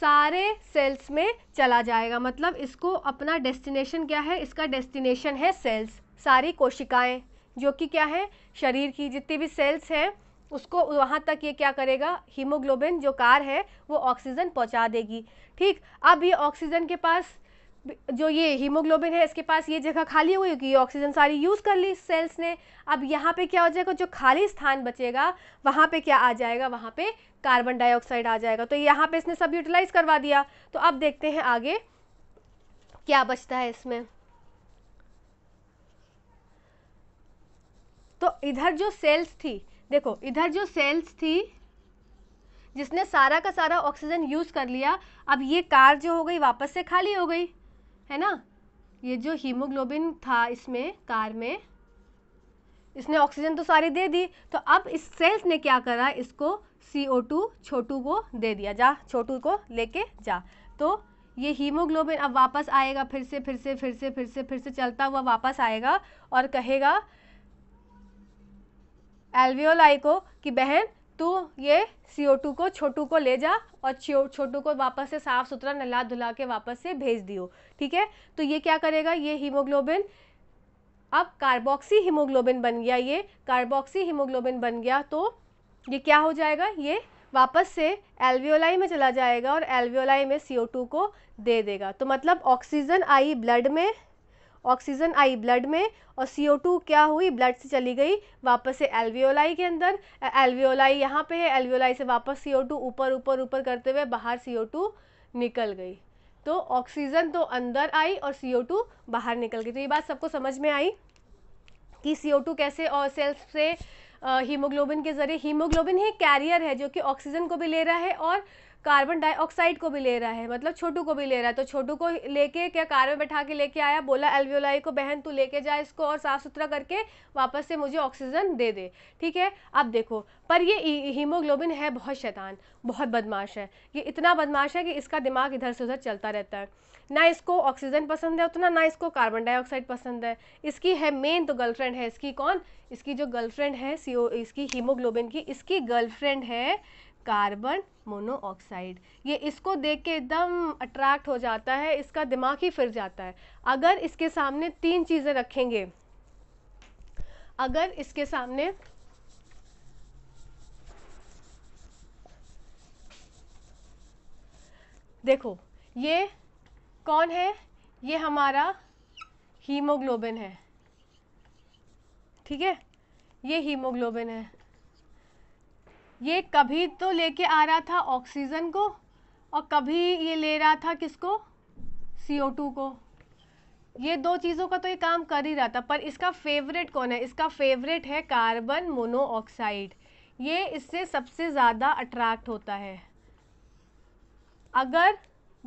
सारे सेल्स में चला जाएगा मतलब इसको अपना डेस्टिनेशन क्या है इसका डेस्टिनेशन है सेल्स सारी कोशिकाएं जो कि क्या है शरीर की जितनी भी सेल्स हैं उसको वहाँ तक ये क्या करेगा हीमोग्लोबिन जो कार है वो ऑक्सीजन पहुँचा देगी ठीक अब ये ऑक्सीजन के पास जो ये हीमोग्लोबिन है इसके पास ये जगह खाली हुई क्योंकि ऑक्सीजन सारी यूज़ कर ली सेल्स ने अब यहाँ पे क्या हो जाएगा जो खाली स्थान बचेगा वहाँ पे क्या आ जाएगा वहाँ पे कार्बन डाइऑक्साइड आ जाएगा तो यहाँ पे इसने सब यूटिलाइज करवा दिया तो अब देखते हैं आगे क्या बचता है इसमें तो इधर जो सेल्स थी देखो इधर जो सेल्स थी जिसने सारा का सारा ऑक्सीजन यूज़ कर लिया अब ये कार जो हो गई वापस से खाली हो गई है ना ये जो हीमोग्लोबिन था इसमें कार में इसने ऑक्सीजन तो सारी दे दी तो अब इस सेल्स ने क्या करा इसको सी ओ टू छोटू को दे दिया जा छोटू को लेके जा तो ये हीमोग्लोबिन अब वापस आएगा फिर से फिर से फिर से फिर से फिर से चलता हुआ वापस आएगा और कहेगा एल्वियोलाई को कि बहन तू ये टू को छोटू को ले जा और छोटू को वापस से साफ़ सुथरा नला धुला के वापस से भेज दियो ठीक है तो ये क्या करेगा ये हीमोग्लोबिन अब कार्बोक्सी हीमोग्लोबिन बन गया ये कार्बोक्सी हीमोग्लोबिन बन गया तो ये क्या हो जाएगा ये वापस से एल्वियोलाई में चला जाएगा और एल्वियोलाई में टू को दे देगा तो मतलब ऑक्सीजन आई ब्लड में ऑक्सीजन आई ब्लड में और CO2 क्या हुई ब्लड से चली गई वापस से एल्वियोलाई के अंदर एल्वियोलाई यहाँ पे है एल्वियोलाई से वापस CO2 ऊपर ऊपर ऊपर करते हुए बाहर CO2 निकल गई तो ऑक्सीजन तो अंदर आई और CO2 बाहर निकल गई तो ये बात सबको समझ में आई कि CO2 कैसे और सेल्स से हीमोग्लोबिन के ज़रिए हीमोग्लोबिन ही कैरियर है जो कि ऑक्सीजन को भी ले रहा है और कार्बन डाइऑक्साइड को भी ले रहा है मतलब छोटू को भी ले रहा है तो छोटू को लेके क्या कार में बैठा के लेके आया बोला एल्वियोलाई को बहन तू लेके जा इसको और साफ सुथरा करके वापस से मुझे ऑक्सीजन दे दे ठीक है अब देखो पर ये हीमोग्लोबिन है बहुत शैतान बहुत बदमाश है ये इतना बदमाश है कि इसका दिमाग इधर से उधर चलता रहता है ना इसको ऑक्सीजन पसंद है उतना ना इसको कार्बन डाइऑक्साइड पसंद है इसकी है मेन तो गर्लफ्रेंड है इसकी कौन इसकी जो गर्लफ्रेंड है सीओ इसकी हीमोग्लोबिन की इसकी गर्लफ्रेंड है कार्बन मोनोऑक्साइड ये इसको देख के एकदम अट्रैक्ट हो जाता है इसका दिमाग ही फिर जाता है अगर इसके सामने तीन चीज़ें रखेंगे अगर इसके सामने देखो ये कौन है ये हमारा हीमोग्लोबिन है ठीक है ये हीमोग्लोबिन है ये कभी तो लेके आ रहा था ऑक्सीजन को और कभी ये ले रहा था किसको टू को ये दो चीज़ों का तो ये काम कर ही रहा था पर इसका फेवरेट कौन है इसका फेवरेट है कार्बन मोनोऑक्साइड ये इससे सबसे ज़्यादा अट्रैक्ट होता है अगर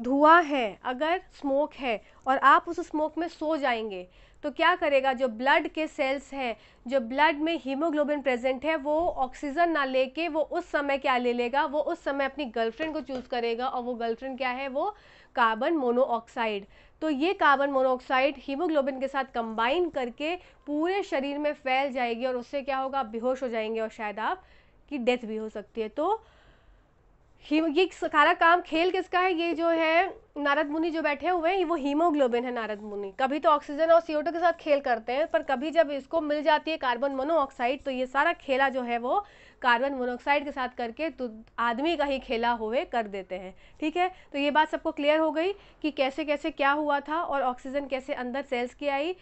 धुआं है अगर स्मोक है और आप उस स्मोक में सो जाएंगे तो क्या करेगा जो ब्लड के सेल्स हैं जो ब्लड में हीमोग्लोबिन प्रेजेंट है वो ऑक्सीजन ना लेके वो उस समय क्या ले लेगा वो उस समय अपनी गर्लफ्रेंड को चूज़ करेगा और वो गर्लफ्रेंड क्या है वो कार्बन मोनोऑक्साइड तो ये कार्बन मोनोऑक्साइड हीमोग्लोबिन के साथ कंबाइन करके पूरे शरीर में फैल जाएगी और उससे क्या होगा बेहोश हो जाएंगे और शायद आप की डेथ भी हो सकती है तो ये सारा काम खेल किसका है ये जो है नारद मुनि जो बैठे हुए हैं वो हीमोग्लोबिन है नारद मुनि कभी तो ऑक्सीजन और सीओ के साथ खेल करते हैं पर कभी जब इसको मिल जाती है कार्बन मोनोऑक्साइड तो ये सारा खेला जो है वो कार्बन मोनोऑक्साइड के साथ करके तो आदमी का ही खेला हुए कर देते हैं ठीक है तो ये बात सबको क्लियर हो गई कि कैसे कैसे क्या हुआ था और ऑक्सीजन कैसे अंदर सेल्स की आई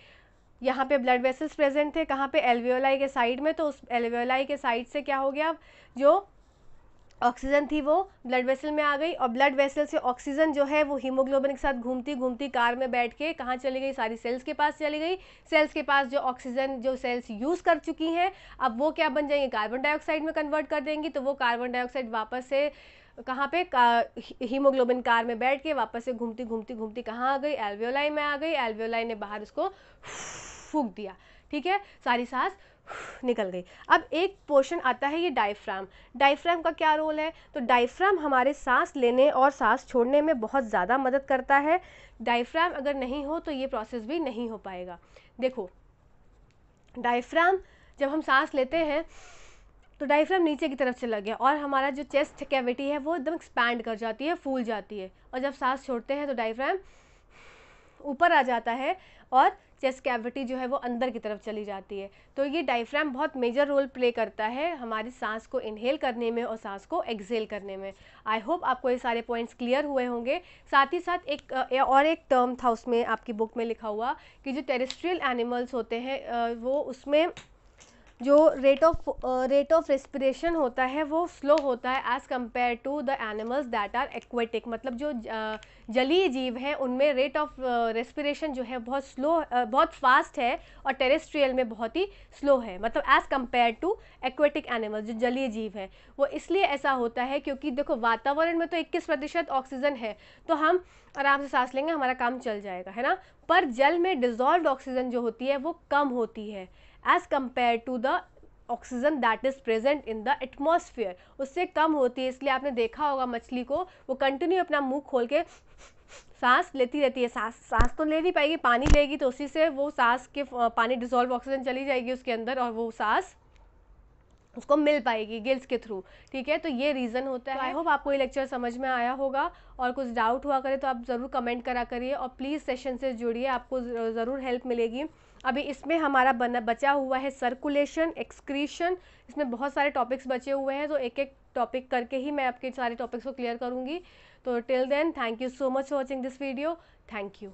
यहाँ पे ब्लड वेसल्स प्रेजेंट थे कहाँ पे एल्वियोलाई के साइड में तो उस एल्वियोलाई के साइड से क्या हो गया जो ऑक्सीजन थी वो ब्लड वेसल में आ गई और ब्लड वेसल से ऑक्सीजन जो है वो हीमोग्लोबिन के साथ घूमती घूमती कार में बैठ के कहाँ चली गई सारी सेल्स के पास चली गई सेल्स के पास जो ऑक्सीजन जो सेल्स यूज़ कर चुकी हैं अब वो क्या बन जाएंगे कार्बन डाइऑक्साइड में कन्वर्ट कर देंगी तो वो कार्बन डाइऑक्साइड वापस से कहाँ पे का, हीमोग्लोबिन कार में बैठ के वापस से घूमती घूमती घूमती कहाँ आ गई एल्वियोलाई में आ गई एल्वियोलाई ने बाहर उसको फूक दिया ठीक है सारी सांस निकल गई अब एक पोर्शन आता है ये डायफ्राम डायफ्राम का क्या रोल है तो डायफ्राम हमारे सांस लेने और सांस छोड़ने में बहुत ज़्यादा मदद करता है डायफ्राम अगर नहीं हो तो ये प्रोसेस भी नहीं हो पाएगा देखो डायफ्राम जब हम सांस लेते हैं तो डायफ्राम नीचे की तरफ चला गया और हमारा जो चेस्ट कैविटी है वो एकदम एक्सपैंड कर जाती है फूल जाती है और जब सांस छोड़ते हैं तो डायफ्राम ऊपर आ जाता है और चेस्ट कैविटी जो है वो अंदर की तरफ चली जाती है तो ये डायफ्राम बहुत मेजर रोल प्ले करता है हमारी सांस को इनहेल करने में और सांस को एक्सहेल करने में आई होप आपको ये सारे पॉइंट्स क्लियर हुए होंगे साथ ही साथ एक और एक टर्म था उसमें आपकी बुक में लिखा हुआ कि जो टेरेस्ट्रियल एनिमल्स होते हैं वो उसमें जो rate of rate of respiration होता है वो स्लो होता है as compare to the animals that are aquatic मतलब जो जलीय जीव हैं उनमें रेट ऑफ रेस्पिरेशन जो है बहुत स्लो uh, बहुत फास्ट है और टेरेस्ट्रियल में बहुत ही स्लो है मतलब as compare to aquatic animals जो जलीय जीव हैं वो इसलिए ऐसा होता है क्योंकि देखो वातावरण में तो इक्कीस प्रतिशत ऑक्सीजन है तो हम आराम से सांस लेंगे हमारा काम चल जाएगा है ना पर जल में डिजॉल्व ऑक्सीजन जो होती है वो कम होती है as compare to the oxygen that is present in the atmosphere उससे कम होती है इसलिए आपने देखा होगा मछली को वो कंटिन्यू अपना मुंह खोल के सांस लेती रहती है सांस सांस तो ले नहीं पाएगी पानी लेगी तो उसी से वो सांस के पानी डिजोल्व ऑक्सीजन चली जाएगी उसके अंदर और वो सांस उसको मिल पाएगी गिल्स के थ्रू ठीक है तो ये रीज़न होता तो है आई होप आपको ये लेक्चर समझ में आया होगा और कुछ डाउट हुआ करे तो आप ज़रूर कमेंट करा करिए और प्लीज़ सेशन से जुड़िए आपको ज़रूर हेल्प मिलेगी अभी इसमें हमारा बना बचा हुआ है सर्कुलेशन एक्सक्रीशन इसमें बहुत सारे टॉपिक्स बचे हुए हैं तो एक एक टॉपिक करके ही मैं आपके सारे टॉपिक्स को क्लियर करूँगी तो till then thank you so much for watching this video thank you